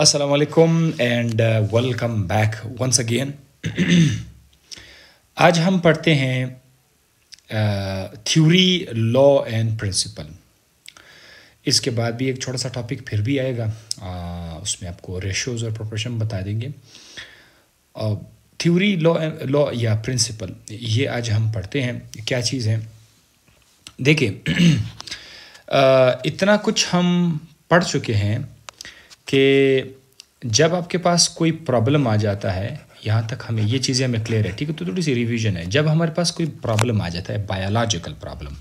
असलकम and welcome back once again आज हम पढ़ते हैं थ्यूरी लॉ एंड प्रिंसिपल इसके बाद भी एक छोटा सा टॉपिक फिर भी आएगा आ, uh, उसमें आपको रेशोज़ और प्रोपोर्शन बता देंगे और थ्यूरी लॉ एंड लॉ या प्रिंसिपल ये आज हम पढ़ते हैं क्या चीज़ है देखिए uh, इतना कुछ हम पढ़ चुके हैं कि जब आपके पास कोई प्रॉब्लम आ जाता है यहाँ तक हमें ये चीज़ें हमें क्लियर है ठीक है तो थोड़ी सी रिवीजन है जब हमारे पास कोई प्रॉब्लम आ जाता है बायोलॉजिकल प्रॉब्लम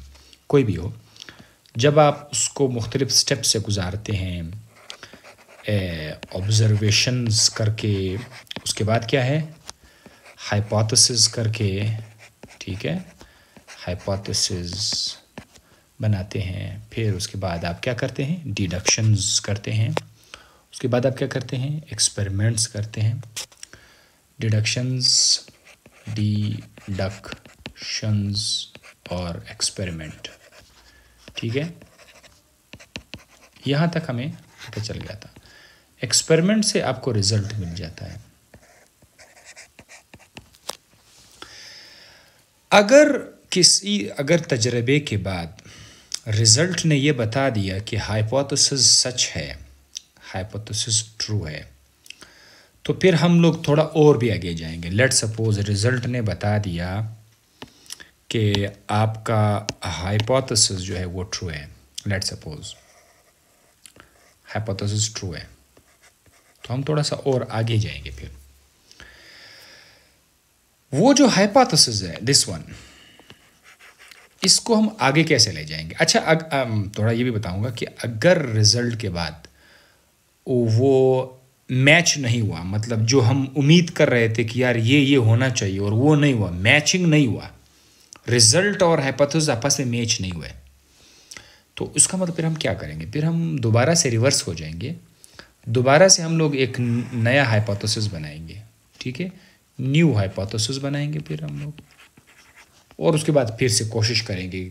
कोई भी हो जब आप उसको मुख्तलिफ स्टेप से गुजारते हैं ऑब्ज़रवेशनस करके उसके बाद क्या है हाइपोथेसिस करके ठीक है हाइपोथेसिस बनाते हैं फिर उसके बाद आप क्या करते हैं डिडक्शंस करते हैं उसके बाद आप क्या करते हैं एक्सपेरिमेंट्स करते हैं डिडक्शंस डिडक्शंस और एक्सपेरिमेंट ठीक है यहाँ तक हमें पता चल गया था एक्सपेरिमेंट से आपको रिजल्ट मिल जाता है अगर किसी अगर तजर्बे के बाद रिजल्ट ने यह बता दिया कि हाइपोथेसिस सच है हाइपोथेसिस ट्रू है तो फिर हम लोग थोड़ा और भी आगे जाएंगे लेट सपोज रिजल्ट ने बता दिया कि आपका हाइपोथेसिस जो है वो ट्रू है लेट सपोज हाइपोथेसिस ट्रू है तो हम थोड़ा सा और आगे जाएंगे फिर वो जो हाइपोथेसिस है दिस वन इसको हम आगे कैसे ले जाएंगे अच्छा अग, थोड़ा ये भी बताऊंगा कि अगर रिजल्ट के बाद वो मैच नहीं हुआ मतलब जो हम उम्मीद कर रहे थे कि यार ये ये होना चाहिए और वो नहीं हुआ मैचिंग नहीं हुआ रिजल्ट और हैपथोज आपस में मैच नहीं हुए तो उसका मतलब फिर हम क्या करेंगे फिर हम दोबारा से रिवर्स हो जाएंगे दोबारा से हम लोग एक नया हाइपोथेसिस बनाएंगे ठीक है न्यू हाइपोथेसिस बनाएंगे फिर हम लोग और उसके बाद फिर से कोशिश करेंगे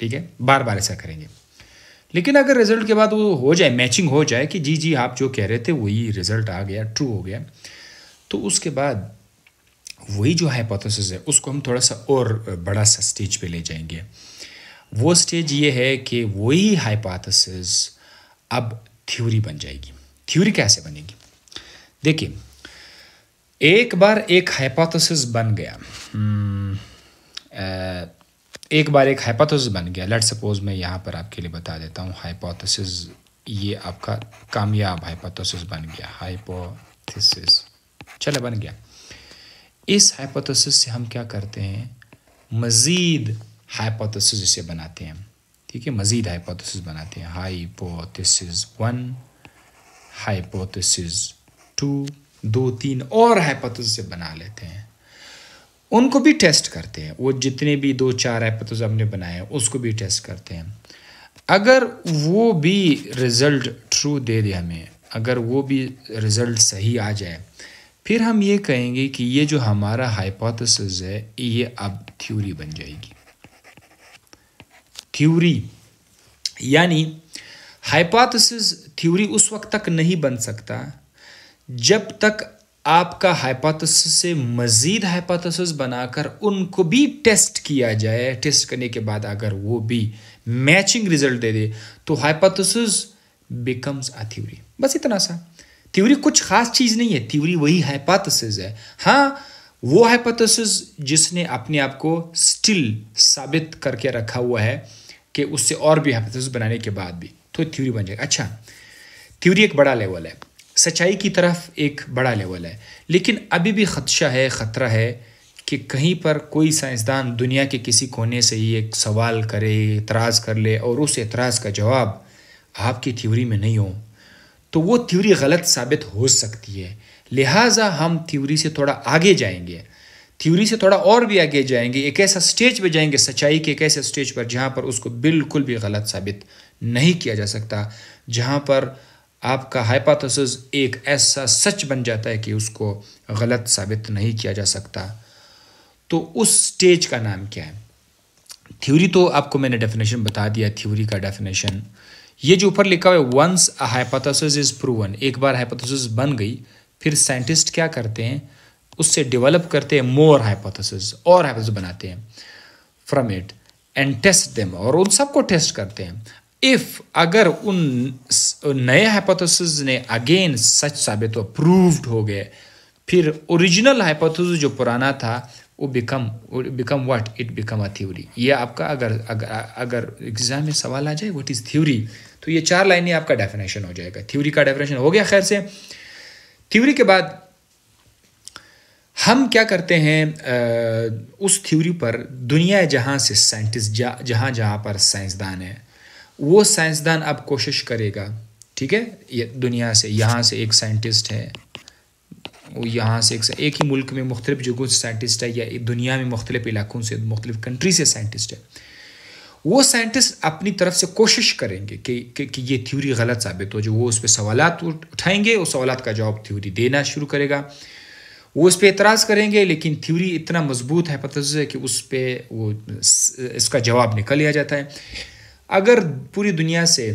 ठीक है बार बार ऐसा करेंगे लेकिन अगर रिजल्ट के बाद वो हो जाए मैचिंग हो जाए कि जी जी आप जो कह रहे थे वही रिजल्ट आ गया ट्रू हो गया तो उसके बाद वही जो हाइपोथेसिस है उसको हम थोड़ा सा और बड़ा सा स्टेज पे ले जाएंगे वो स्टेज ये है कि वही हाइपोथेसिस अब थ्योरी बन जाएगी थ्योरी कैसे बनेगी देखिए एक बार एक हाइपोथेसिस बन गया हम्म, एक बार एक हाइपोथेसिस बन गया लेट सपोज मैं यहाँ पर आपके लिए बता देता हूँ हाइपोथेसिस ये आपका कामयाब हाइपोथेसिस बन गया हाइपोथेसिस चले बन गया इस हाइपोथेसिस से हम क्या करते हैं मज़ीद हाइपोथेसिस इसे बनाते हैं ठीक है मज़ीद हाइपोथेसिस बनाते हैं हाइपोथेसिस वन हाइपोथेसिस टू दो तीन और हाइपोथेसिस बना लेते हैं उनको भी टेस्ट करते हैं वो जितने भी दो चार एपथोज हमने बनाए हैं उसको भी टेस्ट करते हैं अगर वो भी रिज़ल्ट ट्रू दे दे हमें अगर वो भी रिज़ल्ट सही आ जाए फिर हम ये कहेंगे कि ये जो हमारा हाइपोथेसिस है ये अब थ्योरी बन जाएगी थ्योरी यानी हाइपोथेसिस थ्योरी उस वक्त तक नहीं बन सकता जब तक आपका हाइपोथेसिस से मज़ीद हाइपोथेसिस बनाकर उनको भी टेस्ट किया जाए टेस्ट करने के बाद अगर वो भी मैचिंग रिजल्ट दे दे तो हाइपोथेसिस बिकम्स अ थ्योरी बस इतना सा थ्योरी कुछ खास चीज़ नहीं है थ्योरी वही हाइपोथेसिस है हाँ वो हाइपोथेसिस जिसने अपने आप को स्टिल साबित करके रखा हुआ है कि उससे और भी हाइपोथेसिस बनाने के बाद भी तो थ्योरी बन जाएगा अच्छा थ्योरी एक बड़ा लेवल है सच्चाई की तरफ एक बड़ा लेवल है लेकिन अभी भी खदशा है ख़तरा है कि कहीं पर कोई साइंसदान दुनिया के किसी कोने से ही एक सवाल करे एतराज़ कर ले और उस एतराज़ का जवाब आपकी थ्योरी में नहीं हो तो वो थ्योरी गलत साबित हो सकती है लिहाजा हम थ्योरी से थोड़ा आगे जाएंगे थ्योरी से थोड़ा और भी आगे जाएंगे एक ऐसा स्टेज पर जाएंगे सच्चाई के एक ऐसे स्टेज पर जहाँ पर उसको बिल्कुल भी गलत साबित नहीं किया जा सकता जहाँ पर आपका हाइपाथेसिस एक ऐसा सच बन जाता है कि उसको गलत साबित नहीं किया जा सकता तो उस स्टेज का नाम क्या है थ्योरी तो आपको मैंने डेफिनेशन बता दिया थ्योरी का डेफिनेशन ये जो ऊपर लिखा हुआ है once a hypothesis is proven एक बार हाइपोथेसिस बन गई फिर साइंटिस्ट क्या करते हैं उससे डेवलप करते हैं मोर हाइपोथेसिस और हाइपोथेसिस बनाते हैं from it and test them और उन सबको टेस्ट करते हैं इफ अगर उन नए हाइपोथेसिस ने अगेन सच साबित हो प्रूव्ड हो गए फिर ओरिजिनल हाइपोथेसिस जो पुराना था वो become become what it become a theory ये आपका अगर अगर अगर एग्जाम में सवाल आ जाए व्हाट इज़ थ्योरी तो ये चार लाइनें आपका डेफिनेशन हो जाएगा थ्योरी का डेफिनेशन हो गया खैर से थ्योरी के बाद हम क्या करते हैं उस थ्योरी पर दुनिया जहाँ से साइंटिस्ट जहाँ जहाँ पर साइंसदान है वो साइंसदान अब कोशिश करेगा ठीक है ये दुनिया से यहाँ से एक साइंटिस्ट है यहाँ से एक एक ही मुल्क में मुख्तलिफ जगहों से साइंटिस्ट है या दुनिया में मुख्तलिफ इलाकों से मुख्तलिफ कंट्री से साइंटिस्ट है वो साइंटिस्ट अपनी तरफ से कोशिश करेंगे कि कि, कि ये थ्योरी गलत साबित हो जो वो उस पर सवाल उठाएंगे उस सवाल का जवाब थ्योरी देना शुरू करेगा वो उस पर एतराज़ करेंगे लेकिन थ्योरी इतना मजबूत है पता है कि उस पर वो इसका जवाब निकल लिया जाता है अगर पूरी दुनिया से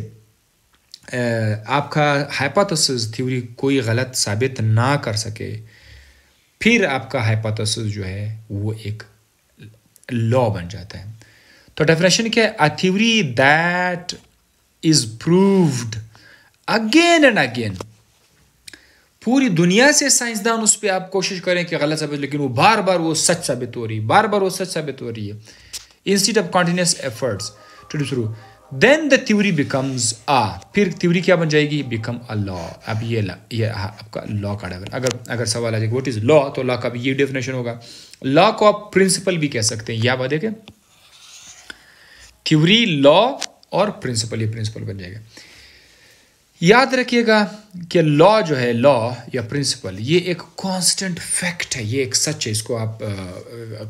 आपका हाइपाथोसिस थ्योरी कोई गलत साबित ना कर सके फिर आपका हाइपाथोसिस जो है वो एक लॉ बन जाता है तो डेफिनेशन क्या है a theory that is proved again and again पूरी दुनिया से साइंसदान उस पर आप कोशिश करें कि गलत साबित लेकिन वो बार बार वो सच साबित हो रही है बार बार वो सच साबित हो रही है instead of continuous efforts to शुरू then the theory becomes a फिर थ्योरी क्या बन जाएगी बिकम अ लॉ अब ये ला, ये आपका हाँ, लॉ का डायग्राम अगर अगर सवाल आ जाएगा वट इज लॉ तो लॉ का भी ये डेफिनेशन होगा लॉ को आप प्रिंसिपल भी कह सकते हैं या बात देखें थ्योरी लॉ और प्रिंसिपल ये प्रिंसिपल बन जाएगा याद रखिएगा कि लॉ जो है लॉ या प्रिंसिपल ये एक कांस्टेंट फैक्ट है ये एक सच है इसको आप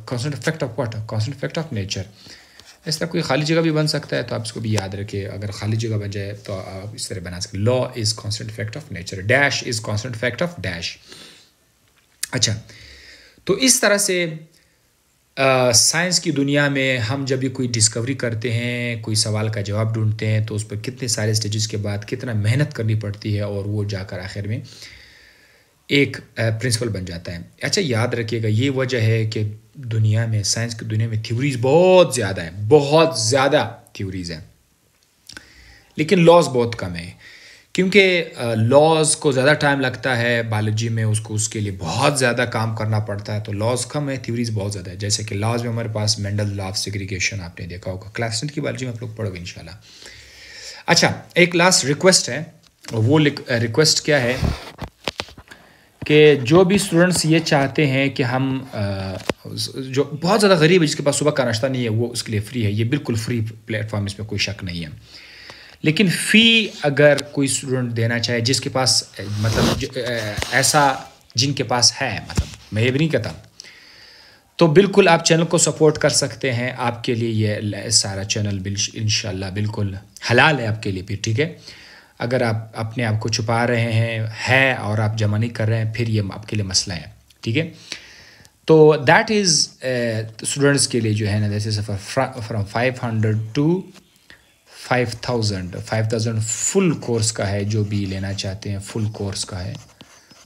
constant fact of what constant fact of nature इस तरह कोई खाली जगह भी बन सकता है तो आप इसको भी याद रखिए अगर खाली जगह बन जाए तो आप इस तरह बना सकते law is constant fact of nature dash is constant fact of dash अच्छा तो इस तरह से साइंस की दुनिया में हम जब भी कोई डिस्कवरी करते हैं कोई सवाल का जवाब ढूंढते हैं तो उस पर कितने सारे स्टेजेस के बाद कितना मेहनत करनी पड़ती है और वो जाकर आखिर में एक प्रिंसिपल बन जाता है अच्छा याद रखिएगा ये वजह है कि दुनिया में साइंस की दुनिया में थ्योरीज बहुत ज़्यादा है बहुत ज़्यादा थ्योरीज हैं लेकिन लॉज बहुत कम है क्योंकि लॉज को ज़्यादा टाइम लगता है बायोलॉजी में उसको उसके लिए बहुत ज़्यादा काम करना पड़ता है तो लॉज कम है थ्योरीज बहुत ज़्यादा है जैसे कि लॉज में हमारे पास मेंडल लॉ ऑफ आपने देखा होगा क्लास टेंथ की बायोलॉजी में आप लोग पढ़ोगे इन अच्छा एक लास्ट रिक्वेस्ट है वो रिक्वेस्ट क्या है कि जो भी स्टूडेंट्स ये चाहते हैं कि हम जो बहुत ज़्यादा गरीब है जिसके पास सुबह का नाश्ता नहीं है वो उसके लिए फ्री है ये बिल्कुल फ्री प्लेटफॉर्म इसमें कोई शक नहीं है लेकिन फ़ी अगर कोई स्टूडेंट देना चाहे जिसके पास मतलब ऐसा जिनके पास है मतलब मैं ये भी नहीं कहता तो बिल्कुल आप चैनल को सपोर्ट कर सकते हैं आपके लिए ये सारा चैनल इन बिल्कुल हलाल है आपके लिए भी ठीक है अगर आप अपने आप को छुपा रहे हैं है और आप जमा नहीं कर रहे हैं फिर ये आपके लिए मसला है ठीक है तो दैट इज़ स्टूडेंट्स के लिए जो है ना this is from five hundred to five thousand five thousand full course का है जो भी लेना चाहते हैं फुल कोर्स का है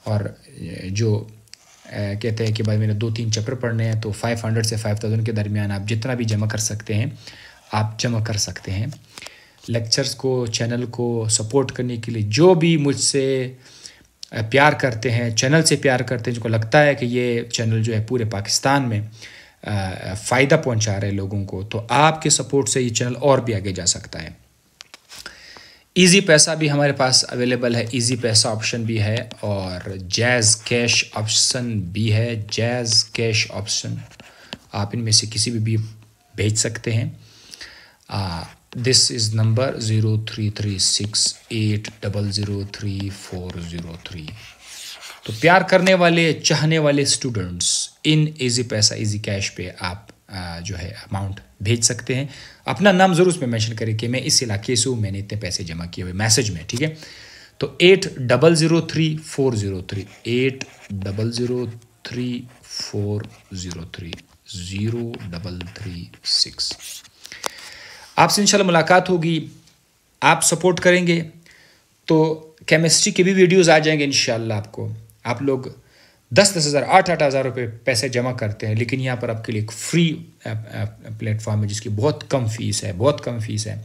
और uh, जो Uh, कहते हैं कि भाई मेरे दो तीन चैप्टर पढ़ने हैं तो फाइव हंड्रेड से फाइव थाउजेंड के दरमियान आप जितना भी जमा कर सकते हैं आप जमा कर सकते हैं लेक्चर्स को चैनल को सपोर्ट करने के लिए जो भी मुझसे प्यार करते हैं चैनल से प्यार करते हैं जिनको लगता है कि ये चैनल जो है पूरे पाकिस्तान में फ़ायदा पहुंचा रहे लोगों को तो आपके सपोर्ट से ये चैनल और भी आगे जा सकता है इजी पैसा भी हमारे पास अवेलेबल है इजी पैसा ऑप्शन भी है और जैज़ कैश ऑप्शन भी है जैज़ कैश ऑप्शन आप इनमें से किसी भी, भी भेज सकते हैं आ, this is number थ्री तो प्यार करने वाले चाहने वाले स्टूडेंट्स इन इजी पैसा इजी कैश पे आप जो है अमाउंट भेज सकते हैं अपना नाम ज़रूर उसमें मेंशन करें कि मैं इस इलाके से हूँ मैंने इतने पैसे जमा किए हुए मैसेज में ठीक है तो eight double zero three four zero three eight double zero three four zero three zero double three six आपसे इंशाल्लाह मुलाकात होगी आप सपोर्ट करेंगे तो केमिस्ट्री के भी वीडियोज़ आ जाएंगे इन आपको आप लोग दस दस हज़ार आठ आठ हज़ार रुपये पैसे जमा करते हैं लेकिन यहाँ पर आपके लिए एक फ्री प्लेटफॉर्म है जिसकी बहुत कम फीस है बहुत कम फीस है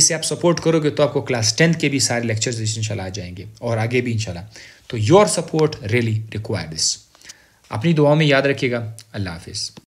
इसे आप सपोर्ट करोगे तो आपको क्लास टेंथ के भी सारे लेक्चर्स इंशाल्लाह आ जाएंगे और आगे भी इंशाल्लाह तो your support really require this अपनी दुआओं में याद रखिएगा अल्लाह हाफिज़